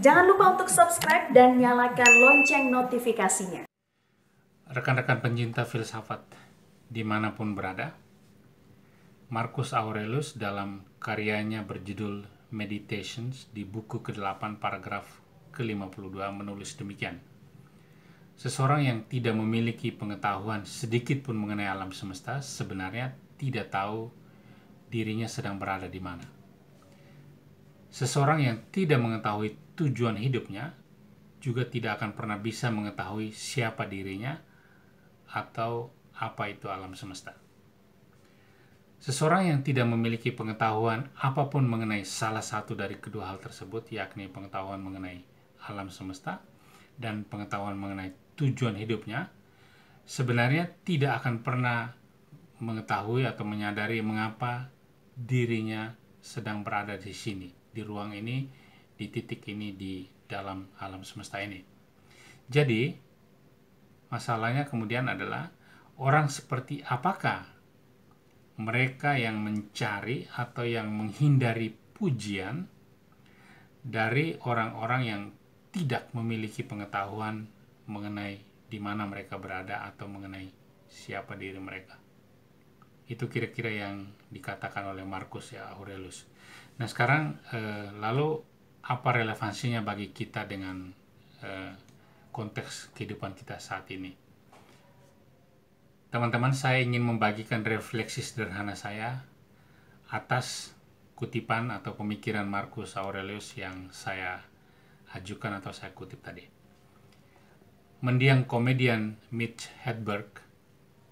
Jangan lupa untuk subscribe dan nyalakan lonceng notifikasinya. Rekan-rekan pencinta filsafat dimanapun berada, Marcus Aurelius dalam karyanya berjudul Meditations di buku ke-8 paragraf ke-52 menulis demikian. Seseorang yang tidak memiliki pengetahuan sedikit pun mengenai alam semesta sebenarnya tidak tahu dirinya sedang berada di mana. Seseorang yang tidak mengetahui tujuan hidupnya juga tidak akan pernah bisa mengetahui siapa dirinya atau apa itu alam semesta. Seseorang yang tidak memiliki pengetahuan apapun mengenai salah satu dari kedua hal tersebut, yakni pengetahuan mengenai alam semesta dan pengetahuan mengenai tujuan hidupnya, sebenarnya tidak akan pernah mengetahui atau menyadari mengapa dirinya sedang berada di sini di ruang ini, di titik ini, di dalam alam semesta ini. Jadi, masalahnya kemudian adalah orang seperti apakah mereka yang mencari atau yang menghindari pujian dari orang-orang yang tidak memiliki pengetahuan mengenai di mana mereka berada atau mengenai siapa diri mereka. Itu kira-kira yang dikatakan oleh Markus ya Aurelius. Nah sekarang eh, lalu apa relevansinya bagi kita dengan eh, konteks kehidupan kita saat ini? Teman-teman, saya ingin membagikan refleksi sederhana saya atas kutipan atau pemikiran Marcus Aurelius yang saya ajukan atau saya kutip tadi. Mendiang komedian Mitch Hedberg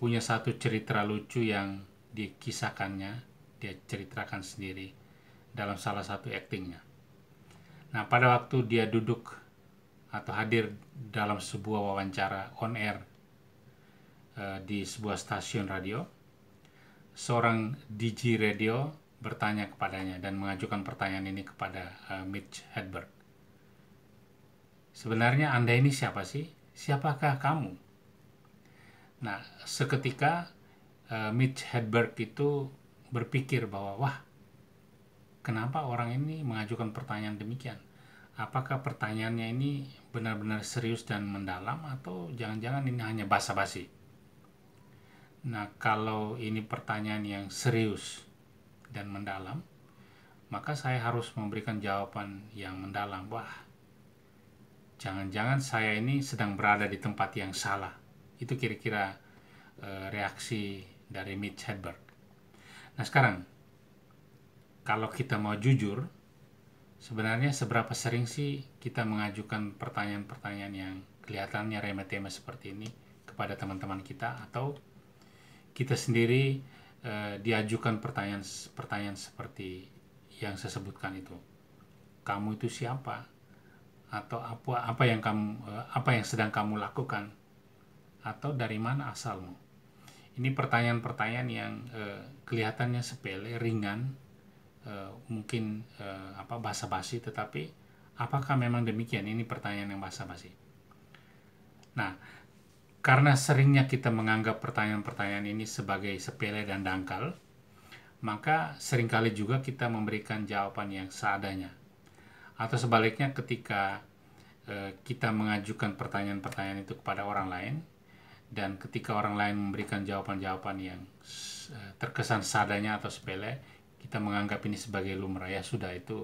punya satu cerita lucu yang dikisahkannya, dia ceritakan sendiri dalam salah satu aktingnya. Nah, pada waktu dia duduk atau hadir dalam sebuah wawancara on air uh, di sebuah stasiun radio, seorang DJ radio bertanya kepadanya dan mengajukan pertanyaan ini kepada uh, Mitch Hedberg. Sebenarnya Anda ini siapa sih? Siapakah kamu? Nah, seketika uh, Mitch Hedberg itu berpikir bahwa wah Kenapa orang ini mengajukan pertanyaan demikian? Apakah pertanyaannya ini benar-benar serius dan mendalam atau jangan-jangan ini hanya basa-basi? Nah, kalau ini pertanyaan yang serius dan mendalam, maka saya harus memberikan jawaban yang mendalam. Wah, jangan-jangan saya ini sedang berada di tempat yang salah. Itu kira-kira eh, reaksi dari Mitch Hedberg. Nah, sekarang kalau kita mau jujur, sebenarnya seberapa sering sih kita mengajukan pertanyaan-pertanyaan yang kelihatannya remeh-temeh seperti ini kepada teman-teman kita atau kita sendiri eh, diajukan pertanyaan-pertanyaan seperti yang saya sebutkan itu. Kamu itu siapa? Atau apa apa yang kamu eh, apa yang sedang kamu lakukan? Atau dari mana asalmu? Ini pertanyaan-pertanyaan yang eh, kelihatannya sepele, ringan, Eh, mungkin uh, apa basa-basi tetapi apakah memang demikian ini pertanyaan yang basa-basi nah karena seringnya kita menganggap pertanyaan-pertanyaan ini sebagai sepele dan dangkal maka seringkali juga kita memberikan jawaban yang seadanya atau sebaliknya ketika eh, kita mengajukan pertanyaan-pertanyaan itu kepada orang lain dan ketika orang lain memberikan jawaban-jawaban yang terkesan sadanya atau sepele kita menganggap ini sebagai lumrah ya sudah itu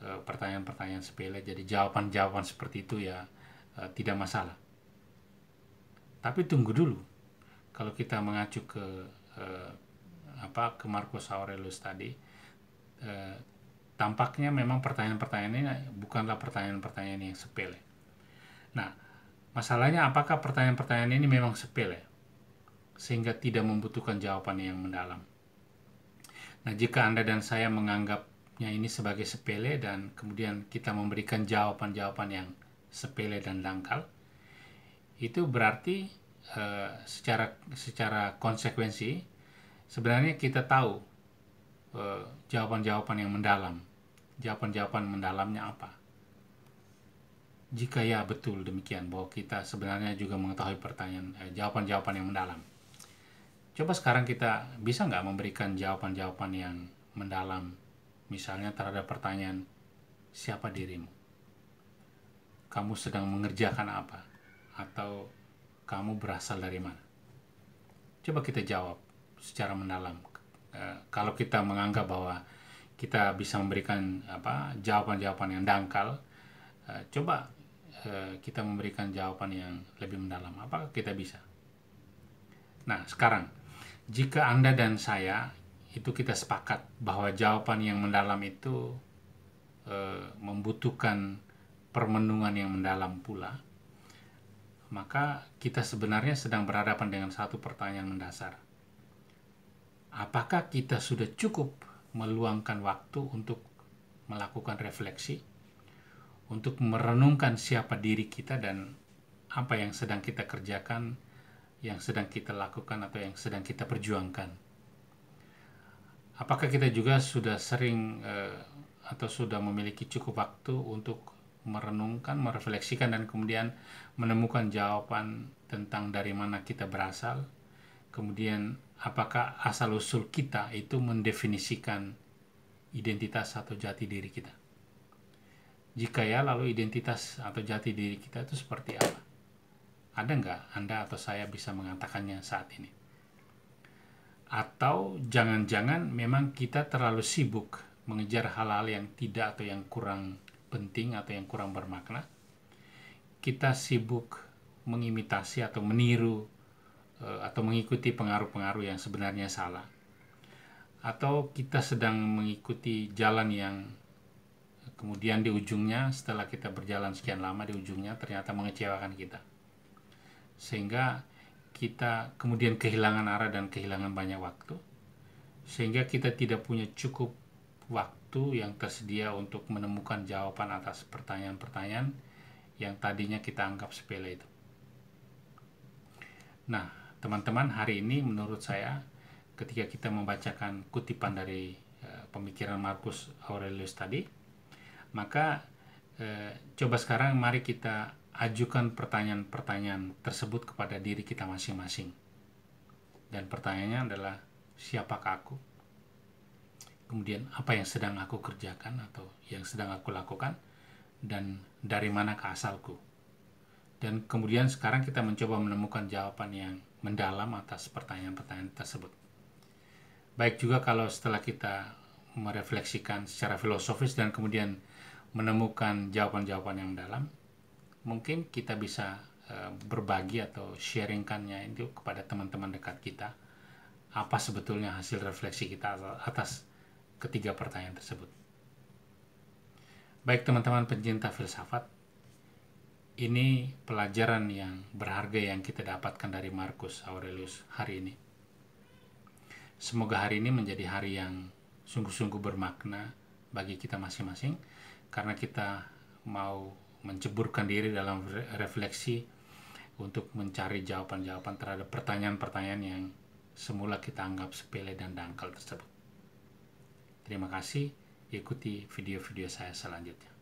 eh, pertanyaan-pertanyaan sepele jadi jawaban-jawaban seperti itu ya eh, tidak masalah tapi tunggu dulu kalau kita mengacu ke eh, apa ke Marcus Aurelius tadi tampaknya memang pertanyaan-pertanyaan ini bukanlah pertanyaan-pertanyaan yang sepele nah masalahnya apakah pertanyaan-pertanyaan ini memang sepele sehingga tidak membutuhkan jawaban yang mendalam Nah, jika Anda dan saya menganggapnya ini sebagai sepele dan kemudian kita memberikan jawaban-jawaban yang sepele dan dangkal, itu berarti uh, secara secara konsekuensi sebenarnya kita tahu jawaban eh, jawaban-jawaban yang mendalam, jawaban-jawaban mendalamnya apa. Jika ya betul demikian bahwa kita sebenarnya juga mengetahui pertanyaan jawaban eh, jawaban-jawaban yang mendalam. Coba sekarang kita bisa nggak memberikan jawaban-jawaban yang mendalam, misalnya terhadap pertanyaan, siapa dirimu? Kamu sedang mengerjakan apa? Atau kamu berasal dari mana? Coba kita jawab secara mendalam. E, kalau kita menganggap bahwa kita bisa memberikan apa jawaban-jawaban yang dangkal, e, coba e, kita memberikan jawaban yang lebih mendalam. Apakah kita bisa? Nah, sekarang jika Anda dan saya itu kita sepakat bahwa jawaban yang mendalam itu e, membutuhkan permenungan yang mendalam pula, maka kita sebenarnya sedang berhadapan dengan satu pertanyaan mendasar. Apakah kita sudah cukup meluangkan waktu untuk melakukan refleksi, untuk merenungkan siapa diri kita dan apa yang sedang kita kerjakan? yang sedang kita lakukan atau yang sedang kita perjuangkan. Apakah kita juga sudah sering eh, atau sudah memiliki cukup waktu untuk merenungkan, merefleksikan dan kemudian menemukan jawaban tentang dari mana kita berasal? Kemudian apakah asal usul kita itu mendefinisikan identitas atau jati diri kita? Jika ya, lalu identitas atau jati diri kita itu seperti apa? Ada nggak Anda atau saya bisa mengatakannya saat ini? Atau jangan-jangan memang kita terlalu sibuk mengejar hal-hal yang tidak atau yang kurang penting atau yang kurang bermakna. Kita sibuk mengimitasi atau meniru eh, atau mengikuti pengaruh-pengaruh yang sebenarnya salah. Atau kita sedang mengikuti jalan yang eh, kemudian di ujungnya setelah kita berjalan sekian lama di ujungnya ternyata mengecewakan kita sehingga kita kemudian kehilangan arah dan kehilangan banyak waktu sehingga kita tidak punya cukup waktu yang tersedia untuk menemukan jawaban atas pertanyaan-pertanyaan yang tadinya kita anggap sepele itu. Nah, teman-teman, hari ini menurut saya ketika kita membacakan kutipan dari e, pemikiran Markus Aurelius tadi, maka e, coba sekarang mari kita ajukan pertanyaan-pertanyaan tersebut kepada diri kita masing-masing. Dan pertanyaannya adalah, siapakah aku? Kemudian, apa yang sedang aku kerjakan atau yang sedang aku lakukan? Dan dari mana asalku? Dan kemudian sekarang kita mencoba menemukan jawaban yang mendalam atas pertanyaan-pertanyaan tersebut. Baik juga kalau setelah kita merefleksikan secara filosofis dan kemudian menemukan jawaban-jawaban yang dalam, mungkin kita bisa eh, berbagi atau sharingkannya itu kepada teman-teman dekat kita apa sebetulnya hasil refleksi kita atas ketiga pertanyaan tersebut. Baik teman-teman pencinta filsafat, ini pelajaran yang berharga yang kita dapatkan dari Markus Aurelius hari ini. Semoga hari ini menjadi hari yang sungguh-sungguh bermakna bagi kita masing-masing karena kita mau menceburkan diri dalam refleksi untuk mencari jawaban-jawaban terhadap pertanyaan-pertanyaan yang semula kita anggap sepele dan dangkal tersebut. Terima kasih, ikuti video-video saya selanjutnya.